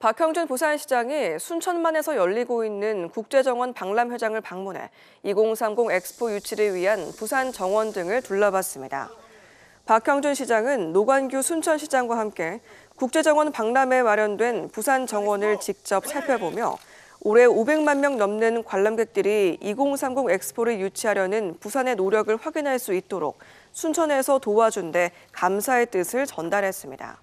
박형준 부산시장이 순천만에서 열리고 있는 국제정원 박람회장을 방문해 2030 엑스포 유치를 위한 부산 정원 등을 둘러봤습니다. 박형준 시장은 노관규 순천시장과 함께 국제정원 박람회 마련된 부산 정원을 직접 살펴보며 올해 500만 명 넘는 관람객들이 2030 엑스포를 유치하려는 부산의 노력을 확인할 수 있도록 순천에서 도와준 데 감사의 뜻을 전달했습니다.